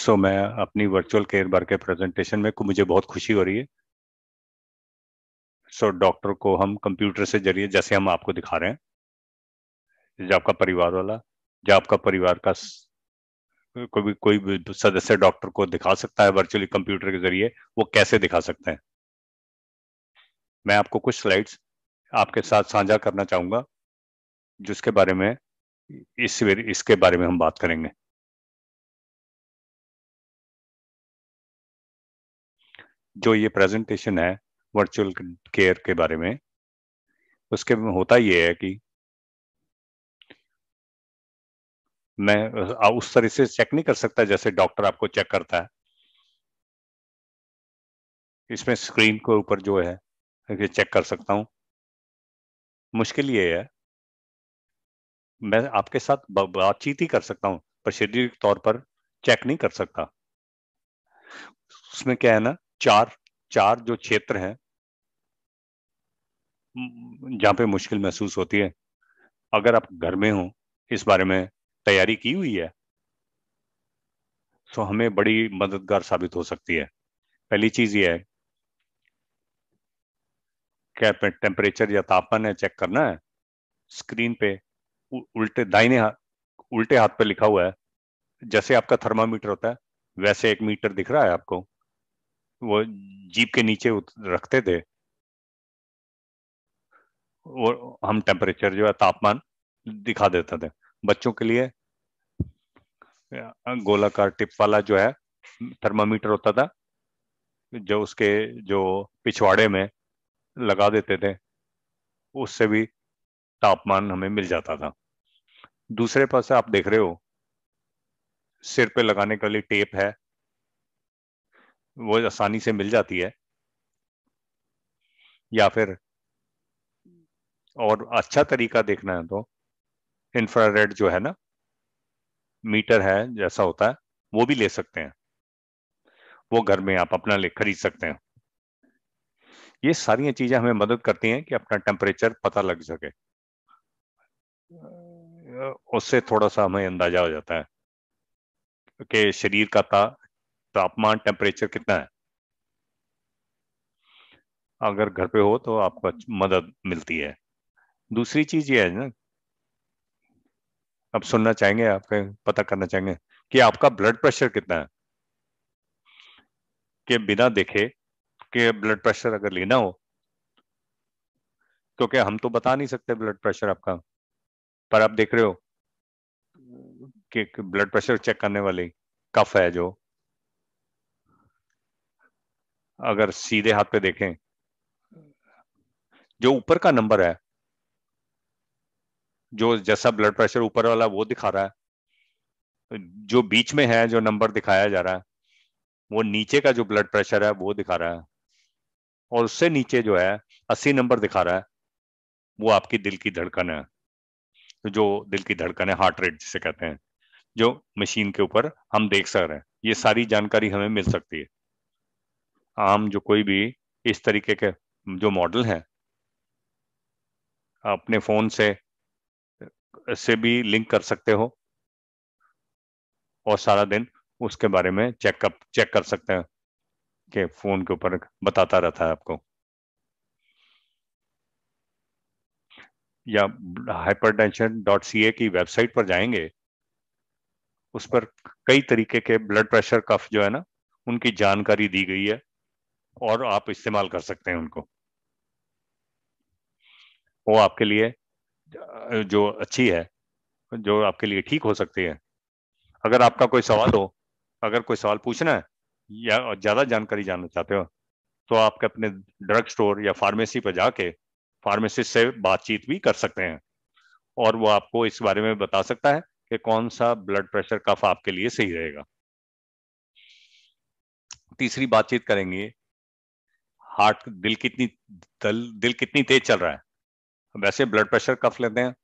सो मैं अपनी virtual care बार के प्रेजेंटेशन में को मुझे बहुत खुशी हो रही है सो so, डॉक्टर को हम कंप्यूटर से जरिए जैसे हम आपको दिखा रहे हैं जो आपका परिवार वाला जो आपका परिवार का कोई भी कोई भी सदस्य डॉक्टर को दिखा सकता है वर्चुअली कंप्यूटर के जरिए वो कैसे दिखा सकते हैं मैं आपको कुछ स्लाइड्स आपके साथ साझा करना चाहूँगा जिसके बारे में इस इसके बारे में हम बात करेंगे जो ये प्रेजेंटेशन है वर्चुअल केयर के बारे में उसके में होता ये है कि मैं उस तरह से चेक नहीं कर सकता जैसे डॉक्टर आपको चेक करता है इसमें स्क्रीन के ऊपर जो है ये चेक कर सकता हूँ मुश्किल ये है मैं आपके साथ बातचीत ही कर सकता हूँ पर शरीर तौर पर चेक नहीं कर सकता उसमें क्या है ना चार चार जो क्षेत्र हैं जहाँ पे मुश्किल महसूस होती है अगर आप घर में हो इस बारे में तैयारी की हुई है तो हमें बड़ी मददगार साबित हो सकती है पहली चीज ये है क्या टेम्परेचर या तापमान है चेक करना है स्क्रीन पे उल्टे दाहिने हाथ उल्टे हाथ पे लिखा हुआ है जैसे आपका थर्मामीटर होता है वैसे एक मीटर दिख रहा है आपको वो जीप के नीचे रखते थे और हम टेम्परेचर जो है तापमान दिखा देते थे बच्चों के लिए गोलाकार टिप वाला जो है थर्मामीटर होता था जो उसके जो पिछवाड़े में लगा देते थे उससे भी तापमान हमें मिल जाता था दूसरे पास आप देख रहे हो सिर पे लगाने के लिए टेप है वो आसानी से मिल जाती है या फिर और अच्छा तरीका देखना है तो इंफ्रारेड जो है ना मीटर है जैसा होता है वो भी ले सकते हैं वो घर में आप अपना ले खरीद सकते हैं ये सारी चीजें हमें मदद करती हैं कि अपना टेम्परेचर पता लग सके उससे थोड़ा सा हमें अंदाजा हो जाता है कि शरीर का ता तापमान टेम्परेचर कितना है अगर घर पे हो तो आपको मदद मिलती है दूसरी चीज ये है ना अब सुनना चाहेंगे आपके पता करना चाहेंगे कि आपका ब्लड प्रेशर कितना है के बिना देखे कि ब्लड प्रेशर अगर लेना हो तो क्या हम तो बता नहीं सकते ब्लड प्रेशर आपका पर आप देख रहे हो कि ब्लड प्रेशर चेक करने वाली कफ है जो अगर सीधे हाथ पे देखें जो ऊपर का नंबर है जो जैसा ब्लड प्रेशर ऊपर वाला वो दिखा रहा है जो बीच में है जो नंबर दिखाया जा रहा है वो नीचे का जो ब्लड प्रेशर है वो दिखा रहा है और उससे नीचे जो है अस्सी नंबर दिखा रहा है वो आपकी दिल की धड़कन है तो जो दिल की धड़कन है हार्ट रेट जिसे कहते हैं जो मशीन के ऊपर हम देख सक रहे हैं ये सारी जानकारी हमें मिल सकती है आम जो कोई भी इस तरीके के जो मॉडल हैं अपने फोन से से भी लिंक कर सकते हो और सारा दिन उसके बारे में चेकअप चेक कर सकते हैं कि फोन के ऊपर बताता रहता है आपको या टेंशन डॉट सी ए की वेबसाइट पर जाएंगे उस पर कई तरीके के ब्लड प्रेशर कफ जो है ना उनकी जानकारी दी गई है और आप इस्तेमाल कर सकते हैं उनको वो आपके लिए जो अच्छी है जो आपके लिए ठीक हो सकती है अगर आपका कोई सवाल हो अगर कोई सवाल पूछना है या ज़्यादा जानकारी जानना चाहते हो तो आपके अपने ड्रग स्टोर या फार्मेसी पर जाके फार्मेसिस्ट से बातचीत भी कर सकते हैं और वो आपको इस बारे में बता सकता है कि कौन सा ब्लड प्रेशर कफ आपके लिए सही रहेगा तीसरी बातचीत करेंगे हार्ट दिल कितनी दल, दिल कितनी तेज चल रहा है वैसे ब्लड प्रेशर कफ लेते हैं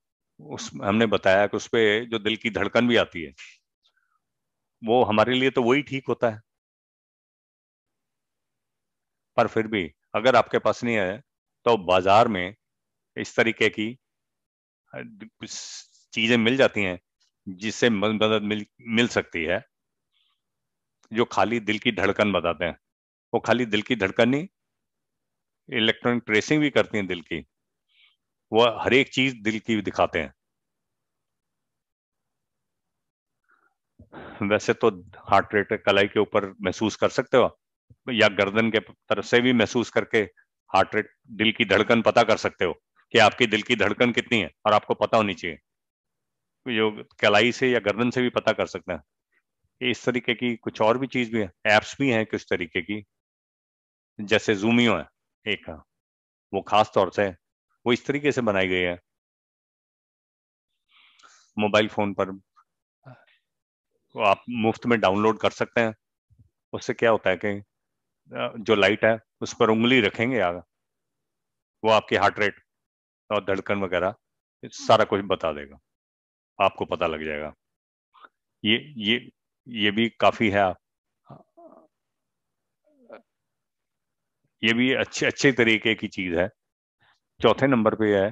उस हमने बताया कि उस पर जो दिल की धड़कन भी आती है वो हमारे लिए तो वही ठीक होता है पर फिर भी अगर आपके पास नहीं है तो बाजार में इस तरीके की चीजें मिल जाती हैं जिससे मदद मिल मिल सकती है जो खाली दिल की धड़कन बताते हैं वो खाली दिल की धड़कन नहीं इलेक्ट्रॉनिक ट्रेसिंग भी करती हैं दिल की वो हर एक चीज दिल की दिखाते हैं वैसे तो हार्ट रेट कलाई के ऊपर महसूस कर सकते हो या गर्दन के तरफ से भी महसूस करके हार्ट रेट दिल की धड़कन पता कर सकते हो कि आपकी दिल की धड़कन कितनी है और आपको पता होनी चाहिए जो कलाई से या गर्दन से भी पता कर सकते हैं इस तरीके की कुछ और भी चीज भी है ऐप्स भी हैं कुछ तरीके की जैसे जूमियो है एक वो खास तौर से वो इस तरीके से बनाई गई है मोबाइल फोन पर आप मुफ्त में डाउनलोड कर सकते हैं उससे क्या होता है कि जो लाइट है उस पर उंगली रखेंगे आगे वो आपके हार्ट रेट और धड़कन वगैरह सारा कुछ बता देगा आपको पता लग जाएगा ये ये ये भी काफ़ी है ये भी अच्छे अच्छे तरीके की चीज है चौथे नंबर पे है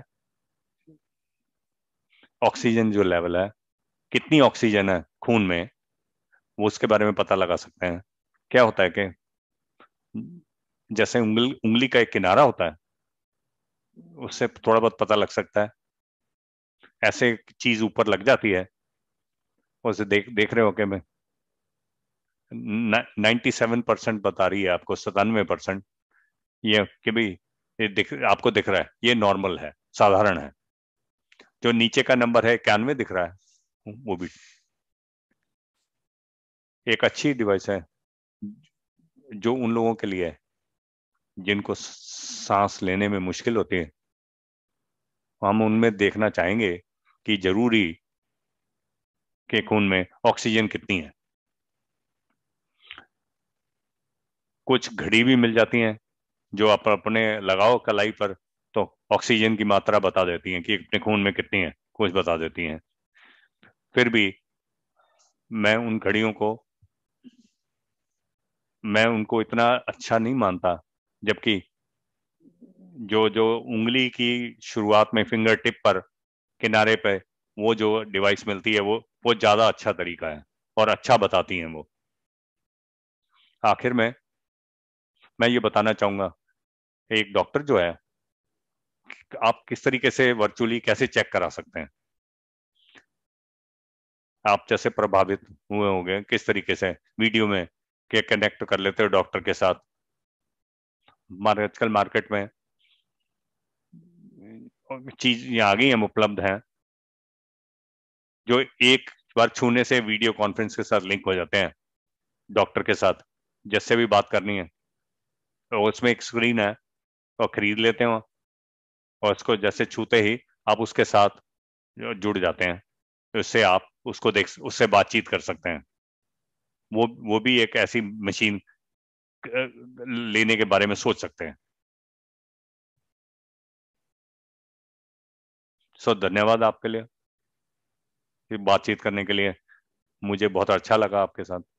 ऑक्सीजन जो लेवल है कितनी ऑक्सीजन है खून में वो उसके बारे में पता लगा सकते हैं क्या होता है कि जैसे उंगली उंगली का एक किनारा होता है उससे थोड़ा बहुत पता लग सकता है ऐसे चीज ऊपर लग जाती है उसे देख देख रहे हो कि मैं नाइन्टी सेवन परसेंट बता रही है आपको सतानवे परसेंट ये कि भाई ये दिख आपको दिख रहा है ये नॉर्मल है साधारण है जो नीचे का नंबर है इक्यानवे दिख रहा है वो भी एक अच्छी डिवाइस है जो उन लोगों के लिए है जिनको सांस लेने में मुश्किल होती है हम उनमें देखना चाहेंगे कि जरूरी के खून में ऑक्सीजन कितनी है कुछ घड़ी भी मिल जाती हैं जो आप अपने लगाओ कलाई पर तो ऑक्सीजन की मात्रा बता देती है कि अपने खून में कितनी है कुछ बता देती हैं फिर भी मैं उन घड़ियों को मैं उनको इतना अच्छा नहीं मानता जबकि जो जो उंगली की शुरुआत में फिंगर टिप पर किनारे पे वो जो डिवाइस मिलती है वो वो ज़्यादा अच्छा तरीका है और अच्छा बताती हैं वो आखिर में मैं ये बताना चाहूंगा एक डॉक्टर जो है आप किस तरीके से वर्चुअली कैसे चेक करा सकते हैं आप जैसे प्रभावित हुए होंगे किस तरीके से वीडियो में के कनेक्ट कर लेते हो डॉक्टर के साथ आजकल मार्केट में चीज आ गई हम उपलब्ध हैं जो एक बार छूने से वीडियो कॉन्फ्रेंस के साथ लिंक हो जाते हैं डॉक्टर के साथ जिससे भी बात करनी है तो उसमें एक स्क्रीन है और खरीद लेते हो और उसको जैसे छूते ही आप उसके साथ जुड़ जाते हैं उससे आप उसको देख उससे बातचीत कर सकते हैं वो वो भी एक ऐसी मशीन लेने के बारे में सोच सकते हैं सो so, धन्यवाद आपके लिए बातचीत करने के लिए मुझे बहुत अच्छा लगा आपके साथ